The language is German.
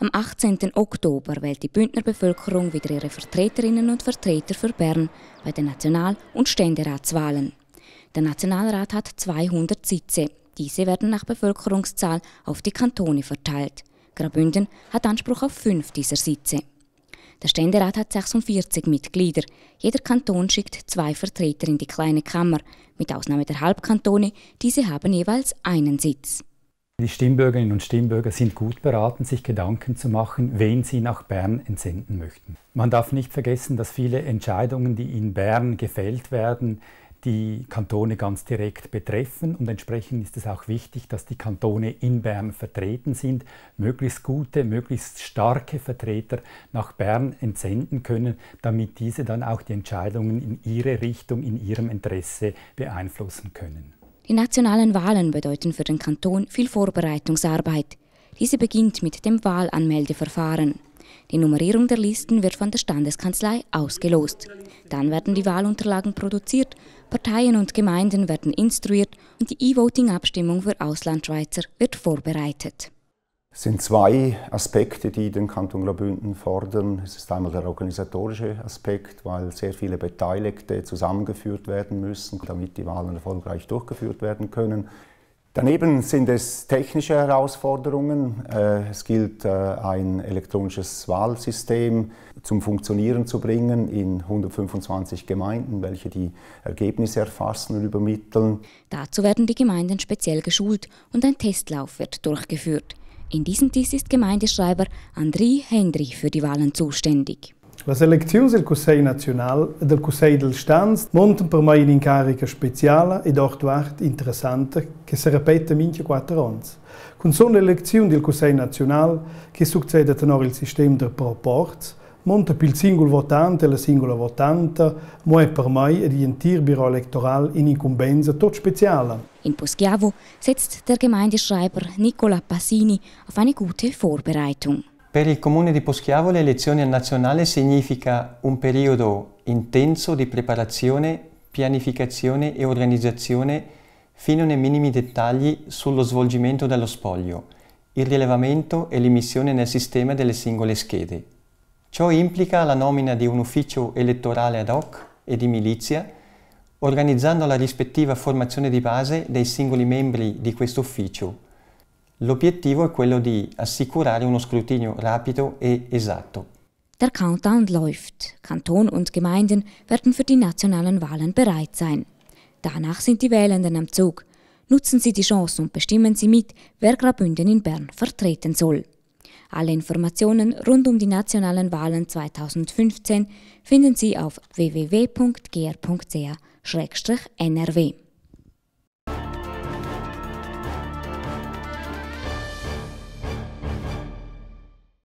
Am 18. Oktober wählt die Bündner Bevölkerung wieder ihre Vertreterinnen und Vertreter für Bern bei den National- und Ständeratswahlen. Der Nationalrat hat 200 Sitze. Diese werden nach Bevölkerungszahl auf die Kantone verteilt. Grabünden hat Anspruch auf fünf dieser Sitze. Der Ständerat hat 46 Mitglieder. Jeder Kanton schickt zwei Vertreter in die kleine Kammer, mit Ausnahme der Halbkantone, diese haben jeweils einen Sitz. Die Stimmbürgerinnen und Stimmbürger sind gut beraten, sich Gedanken zu machen, wen sie nach Bern entsenden möchten. Man darf nicht vergessen, dass viele Entscheidungen, die in Bern gefällt werden, die Kantone ganz direkt betreffen und entsprechend ist es auch wichtig, dass die Kantone in Bern vertreten sind, möglichst gute, möglichst starke Vertreter nach Bern entsenden können, damit diese dann auch die Entscheidungen in ihre Richtung, in ihrem Interesse beeinflussen können. Die nationalen Wahlen bedeuten für den Kanton viel Vorbereitungsarbeit. Diese beginnt mit dem Wahlanmeldeverfahren. Die Nummerierung der Listen wird von der Standeskanzlei ausgelost. Dann werden die Wahlunterlagen produziert, Parteien und Gemeinden werden instruiert und die E-Voting-Abstimmung für Auslandschweizer wird vorbereitet. Es sind zwei Aspekte, die den Kanton Graubünden fordern. Es ist einmal der organisatorische Aspekt, weil sehr viele Beteiligte zusammengeführt werden müssen, damit die Wahlen erfolgreich durchgeführt werden können. Daneben sind es technische Herausforderungen. Äh, es gilt, äh, ein elektronisches Wahlsystem zum Funktionieren zu bringen in 125 Gemeinden, welche die Ergebnisse erfassen und übermitteln. Dazu werden die Gemeinden speziell geschult und ein Testlauf wird durchgeführt. In diesem Test ist Gemeindeschreiber André Henry für die Wahlen zuständig. Las elezioni del Consiglio Nazionale e del Consiglio del Stanz montano per me in incarica speciale ed ortuart interessante che si ripete minchia quattro anni. Con sono elezioni del Consiglio National che succede tenor il sistema del proports, monta pil singolo votante e la singola votante, mo è per mai ed jentir biro elettoral in incumbenza tot speciale. In Poschiavo setzt der Gemeindeschreiber Nicola Passini auf eine gute Vorbereitung. Per il comune di Poschiavo l'elezione nazionale significa un periodo intenso di preparazione, pianificazione e organizzazione fino nei minimi dettagli sullo svolgimento dello spoglio, il rilevamento e l'immissione nel sistema delle singole schede. Ciò implica la nomina di un ufficio elettorale ad hoc e di milizia, organizzando la rispettiva formazione di base dei singoli membri di questo ufficio. L'obiettivo è quello di assicurare uno scrutinio rapido e esatto. Der Countdown läuft. Kanton und Gemeinden werden für die nationalen Wahlen bereit sein. Danach sind die Wählenden am Zug. Nutzen Sie die Chance und bestimmen Sie mit, wer Grabünden in Bern vertreten soll. Alle Informationen rund um die nationalen Wahlen 2015 finden Sie auf www.gr.ch-nrw.